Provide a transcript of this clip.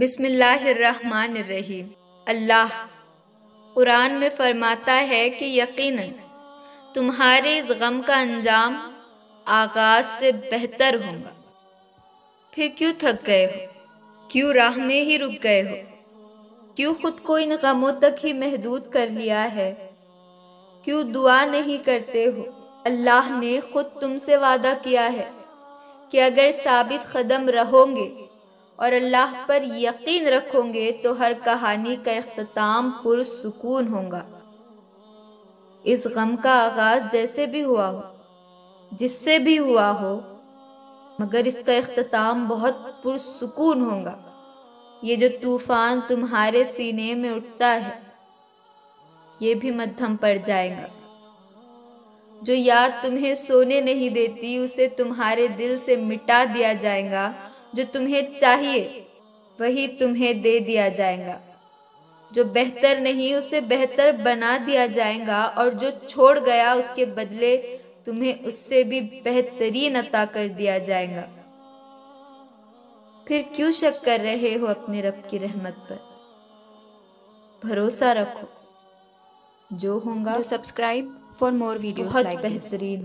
बिस्मिल्लाहिर्रहमानिर्रहीम अल्लाह कुरान में फरमाता है कि यकीनन तुम्हारे इस गम का अंजाम आगाज से बेहतर होगा फिर क्यों थक गए हो क्यों राह में ही रुक गए हो क्यों खुद को इन गमों तक ही महदूद कर लिया है क्यों दुआ नहीं करते हो अल्लाह ने खुद तुमसे वादा किया है कि अगर साबित कदम रहोगे और अल्लाह पर यकीन रखोगे तो हर कहानी का अख्ताम पुरसकून होगा इस गम का आगाज़ जैसे भी हुआ हो जिससे भी हुआ हो मगर इसका अख्ताम बहुत पुरसकून होगा ये जो तूफ़ान तुम्हारे सीने में उठता है ये भी मध्यम पड़ जाएगा जो याद तुम्हें सोने नहीं देती उसे तुम्हारे दिल से मिटा दिया जाएगा जो तुम्हें चाहिए वही तुम्हें दे दिया जाएगा जो बेहतर नहीं उसे बेहतर बना दिया जाएगा और जो छोड़ गया उसके बदले तुम्हें उससे भी बेहतरीन अता कर दिया जाएगा फिर क्यों शक कर रहे हो अपने रब की रहमत पर भरोसा रखो जो होगा सब्सक्राइब फॉर मोर वीडियो बेहतरीन